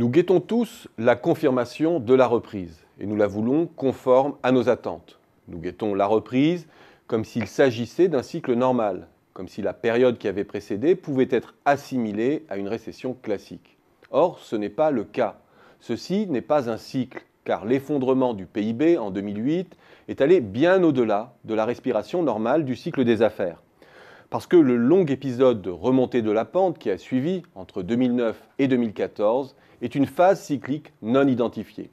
Nous guettons tous la confirmation de la reprise et nous la voulons conforme à nos attentes. Nous guettons la reprise comme s'il s'agissait d'un cycle normal, comme si la période qui avait précédé pouvait être assimilée à une récession classique. Or, ce n'est pas le cas. Ceci n'est pas un cycle, car l'effondrement du PIB en 2008 est allé bien au-delà de la respiration normale du cycle des affaires parce que le long épisode de remontée de la pente qui a suivi entre 2009 et 2014 est une phase cyclique non identifiée.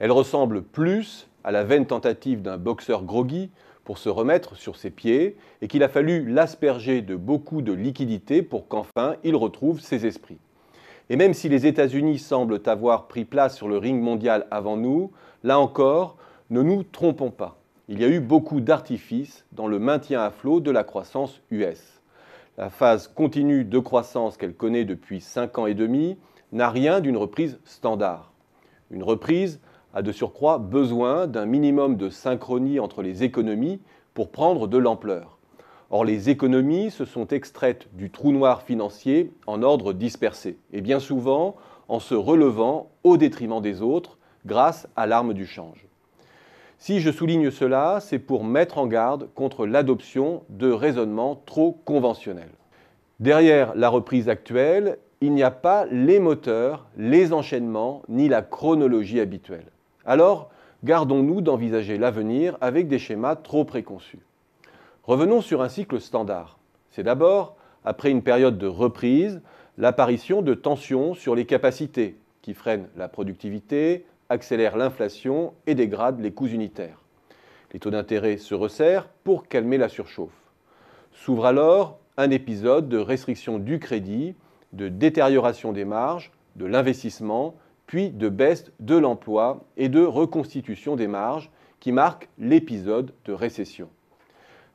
Elle ressemble plus à la vaine tentative d'un boxeur groggy pour se remettre sur ses pieds et qu'il a fallu l'asperger de beaucoup de liquidités pour qu'enfin il retrouve ses esprits. Et même si les États-Unis semblent avoir pris place sur le ring mondial avant nous, là encore, ne nous trompons pas il y a eu beaucoup d'artifices dans le maintien à flot de la croissance US. La phase continue de croissance qu'elle connaît depuis 5 ans et demi n'a rien d'une reprise standard. Une reprise a de surcroît besoin d'un minimum de synchronie entre les économies pour prendre de l'ampleur. Or, les économies se sont extraites du trou noir financier en ordre dispersé, et bien souvent en se relevant au détriment des autres grâce à l'arme du change. Si je souligne cela, c'est pour mettre en garde contre l'adoption de raisonnements trop conventionnels. Derrière la reprise actuelle, il n'y a pas les moteurs, les enchaînements, ni la chronologie habituelle. Alors, gardons-nous d'envisager l'avenir avec des schémas trop préconçus. Revenons sur un cycle standard. C'est d'abord, après une période de reprise, l'apparition de tensions sur les capacités qui freinent la productivité, accélère l'inflation et dégrade les coûts unitaires. Les taux d'intérêt se resserrent pour calmer la surchauffe. S'ouvre alors un épisode de restriction du crédit, de détérioration des marges, de l'investissement, puis de baisse de l'emploi et de reconstitution des marges qui marque l'épisode de récession.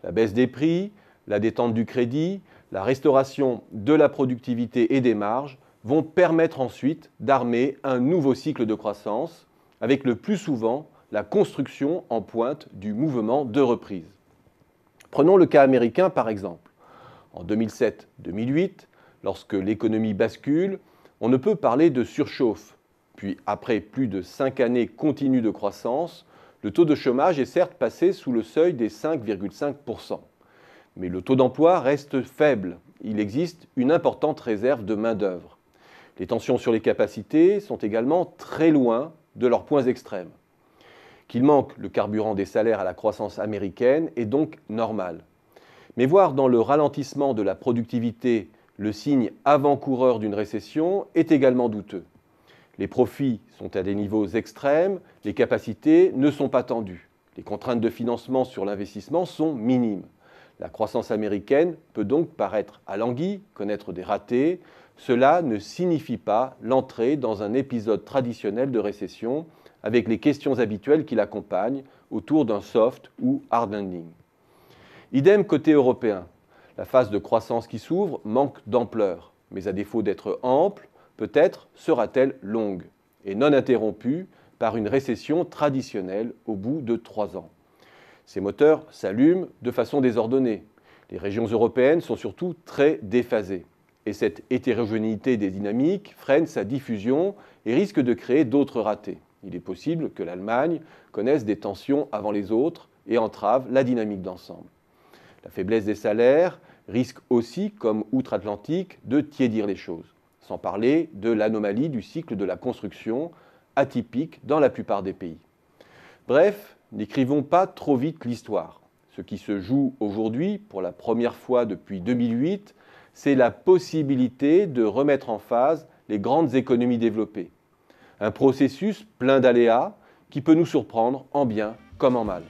La baisse des prix, la détente du crédit, la restauration de la productivité et des marges vont permettre ensuite d'armer un nouveau cycle de croissance avec le plus souvent la construction en pointe du mouvement de reprise. Prenons le cas américain par exemple. En 2007-2008, lorsque l'économie bascule, on ne peut parler de surchauffe. Puis après plus de 5 années continues de croissance, le taux de chômage est certes passé sous le seuil des 5,5%. Mais le taux d'emploi reste faible. Il existe une importante réserve de main-d'œuvre. Les tensions sur les capacités sont également très loin de leurs points extrêmes. Qu'il manque le carburant des salaires à la croissance américaine est donc normal. Mais voir dans le ralentissement de la productivité le signe avant-coureur d'une récession est également douteux. Les profits sont à des niveaux extrêmes, les capacités ne sont pas tendues, les contraintes de financement sur l'investissement sont minimes. La croissance américaine peut donc paraître à connaître des ratés, cela ne signifie pas l'entrée dans un épisode traditionnel de récession avec les questions habituelles qui l'accompagnent autour d'un soft ou hard landing. Idem côté européen. La phase de croissance qui s'ouvre manque d'ampleur, mais à défaut d'être ample, peut-être sera-t-elle longue et non interrompue par une récession traditionnelle au bout de trois ans. Ces moteurs s'allument de façon désordonnée. Les régions européennes sont surtout très déphasées. Et cette hétérogénéité des dynamiques freine sa diffusion et risque de créer d'autres ratés. Il est possible que l'Allemagne connaisse des tensions avant les autres et entrave la dynamique d'ensemble. La faiblesse des salaires risque aussi, comme outre-Atlantique, de tiédir les choses, sans parler de l'anomalie du cycle de la construction, atypique dans la plupart des pays. Bref, n'écrivons pas trop vite l'histoire. Ce qui se joue aujourd'hui, pour la première fois depuis 2008, c'est la possibilité de remettre en phase les grandes économies développées. Un processus plein d'aléas qui peut nous surprendre en bien comme en mal.